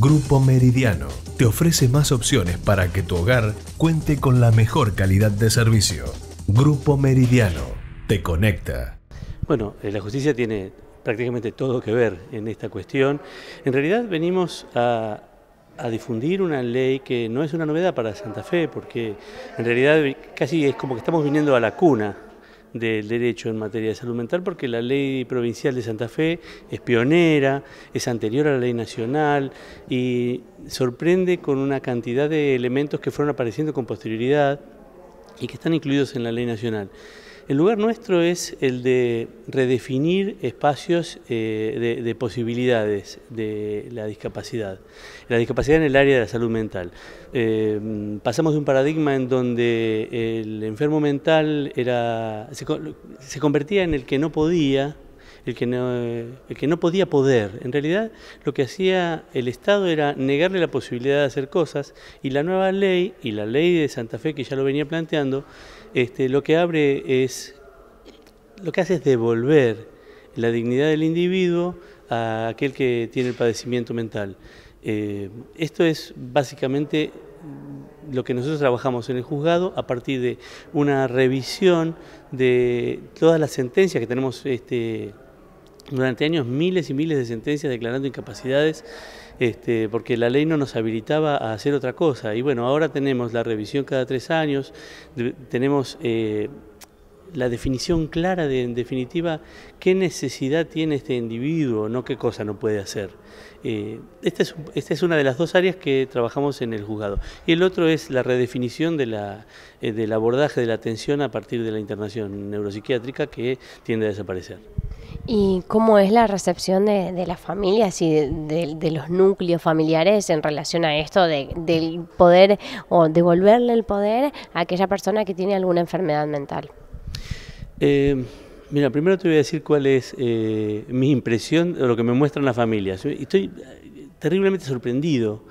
Grupo Meridiano te ofrece más opciones para que tu hogar cuente con la mejor calidad de servicio. Grupo Meridiano te conecta. Bueno, eh, la justicia tiene prácticamente todo que ver en esta cuestión. En realidad venimos a, difundir una ley que no es una novedad para Santa Fe, porque en realidad casi es como que estamos viniendo a la cuna del derecho en materia de salud mental porque la ley provincial de Santa Fe es pionera, es anterior a la ley nacional y sorprende con una cantidad de elementos que fueron apareciendo con posterioridad y que están incluidos en la ley nacional. El lugar nuestro es el de redefinir espacios eh, de, posibilidades de la discapacidad, la discapacidad en el área de la salud mental. Eh, pasamos de un paradigma en donde el enfermo mental era, se convertía en el que no podía el que, no, que no podía poder. En realidad lo que hacía el Estado era negarle la posibilidad de hacer cosas y la nueva ley y la ley de Santa Fe que ya lo venía planteando, este, lo que abre es, lo que hace es devolver la dignidad del individuo a aquel que tiene el padecimiento mental. Eh, esto es básicamente lo que nosotros trabajamos en el juzgado a partir de una revisión de todas las sentencias que tenemos este, durante años miles y miles de sentencias declarando incapacidades este, porque la ley no nos habilitaba a hacer otra cosa. Y bueno, ahora tenemos la revisión cada tres años, tenemos eh, la definición clara de, en definitiva, qué necesidad tiene este individuo, no qué cosa no puede hacer. Eh, esta, es, una de las dos áreas que trabajamos en el juzgado. Y el otro es la redefinición eh, del abordaje de la atención a partir de la internación neuropsiquiátrica que tiende a desaparecer. ¿Y cómo es la recepción de, las familias y de, los núcleos familiares en relación a esto del poder o devolverle el poder a aquella persona que tiene alguna enfermedad mental? Eh, mira, primero te voy a decir cuál es eh, mi impresión de lo que me muestran las familias. Estoy, terriblemente sorprendido,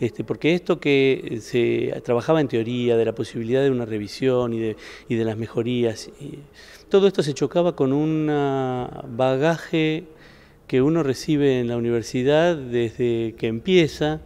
este, porque esto que eh, se trabajaba en teoría de la posibilidad de una revisión y de, las mejorías, todo esto se chocaba con un bagaje que uno recibe en la universidad desde que empieza,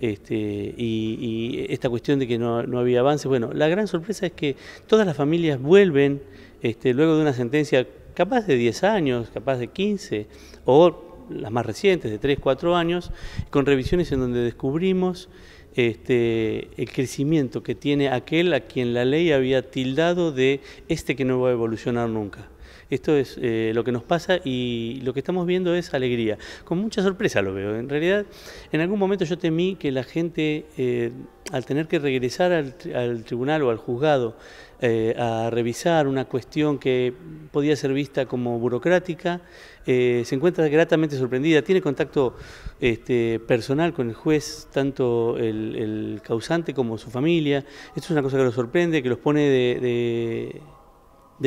este, y, esta cuestión de que no, había avance. Bueno, la gran sorpresa es que todas las familias vuelven este, luego de una sentencia capaz de 10 años, capaz de 15, o las más recientes, de 3, 4 años, con revisiones en donde descubrimos este, el crecimiento que tiene aquel a quien la ley había tildado de este que no va a evolucionar nunca. Esto es eh, lo que nos pasa y lo que estamos viendo es alegría. Con mucha sorpresa lo veo. En realidad, en algún momento yo temí que la gente... Eh, al tener que regresar al, tribunal o al juzgado eh, a revisar una cuestión que podía ser vista como burocrática, eh, se encuentra gratamente sorprendida, tiene contacto este, personal con el juez, tanto el, causante como su familia. Esto es una cosa que los sorprende, que los pone de,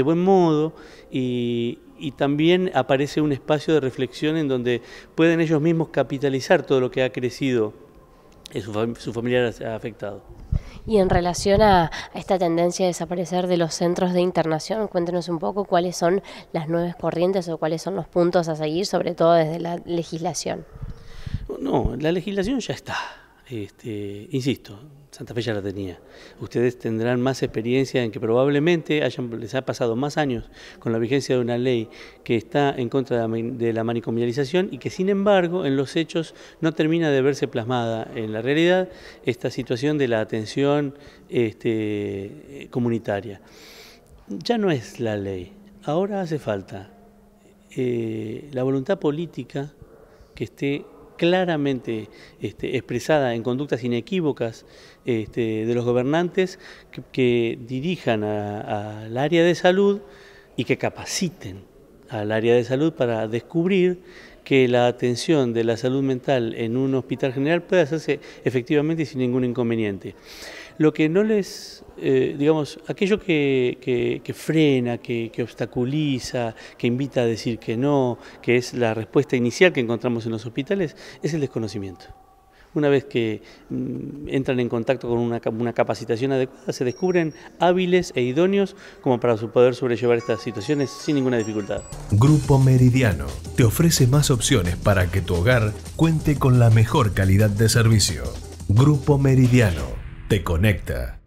buen modo y también aparece un espacio de reflexión en donde pueden ellos mismos capitalizar todo lo que ha crecido su, su ha afectado. Y en relación a, esta tendencia a desaparecer de los centros de internación, cuéntenos un poco cuáles son las nuevas corrientes o cuáles son los puntos a seguir, sobre todo desde la legislación. No, la legislación ya está. Este, insisto, Santa Fe ya la tenía. Ustedes tendrán más experiencia en que probablemente hayan, les ha pasado más años con la vigencia de una ley que está en contra de la manicomialización y que sin embargo en los hechos no termina de verse plasmada en la realidad esta situación de la atención este, comunitaria. Ya no es la ley, ahora hace falta eh, la voluntad política que esté claramente este, expresada en conductas inequívocas este, de los gobernantes que, que dirijan al área de salud y que capaciten al área de salud para descubrir que la atención de la salud mental en un hospital general puede hacerse efectivamente sin ningún inconveniente lo que no les, eh, digamos, aquello que, frena, que, obstaculiza, que invita a decir que no, que es la respuesta inicial que encontramos en los hospitales, es el desconocimiento. Una vez que mm, entran en contacto con una, una, capacitación adecuada, se descubren hábiles e idóneos como para poder sobrellevar estas situaciones sin ninguna dificultad. Grupo Meridiano te ofrece más opciones para que tu hogar cuente con la mejor calidad de servicio. Grupo Meridiano se conecta.